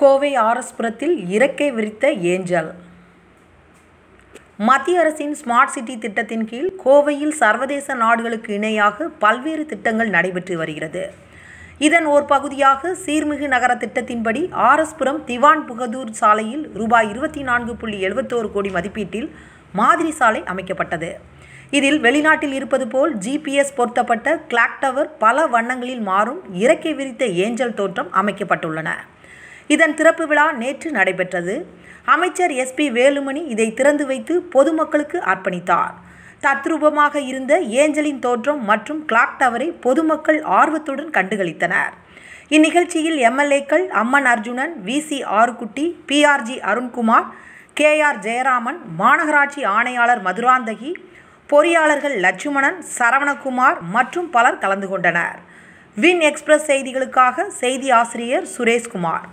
கோவை ஆர்எஸ்புரத்தில் இறக்கை விரித்த ஏஞ்சல் மத்திய அரசின் ஸ்மார்ட் சிட்டி திட்டத்தின் கீழ் கோவையில் சர்வதேச நாடுகளுக்கு இணையாக பல்வேறு திட்டங்கள் நடைபெற்று வருகிறது இதன் ஓர் பகுதியாக சீர்மிகு நகர திட்டத்தின்படி ஆர்எஸ்புரம் திவான் புகதூர் சாலையில் ரூபாய் இருபத்தி நான்கு புள்ளி எழுபத்தோரு கோடி மதிப்பீட்டில் மாதிரி சாலை அமைக்கப்பட்டது இதில் வெளிநாட்டில் இருப்பது போல் ஜிபிஎஸ் பொருத்தப்பட்ட கிளாக் டவர் பல வண்ணங்களில் மாறும் இறக்கை விரித்த ஏஞ்சல் தோற்றம் அமைக்கப்பட்டுள்ளன இதன் திறப்பு விழா நேற்று நடைபெற்றது அமைச்சர் எஸ் பி வேலுமணி இதை திறந்து வைத்து பொதுமக்களுக்கு அர்ப்பணித்தார் தத்ரூபமாக இருந்த ஏஞ்சலின் தோற்றம் மற்றும் கிளாக் டவரை பொதுமக்கள் ஆர்வத்துடன் கண்டுகளித்தனர் இந்நிகழ்ச்சியில் எம்எல்ஏக்கள் Amman Arjunan V C Arukutty P R G Arunkumar K R Jayaraman மாநகராட்சி ஆணையாளர் மதுராந்தகி பொறியாளர்கள் லட்சுமணன் சரவணகுமார் மற்றும் பலர் கலந்து கொண்டனர் வின் எக்ஸ்பிரஸ் செய்திகளுக்காக செய்தி ஆசிரியர் சுரேஷ்குமார்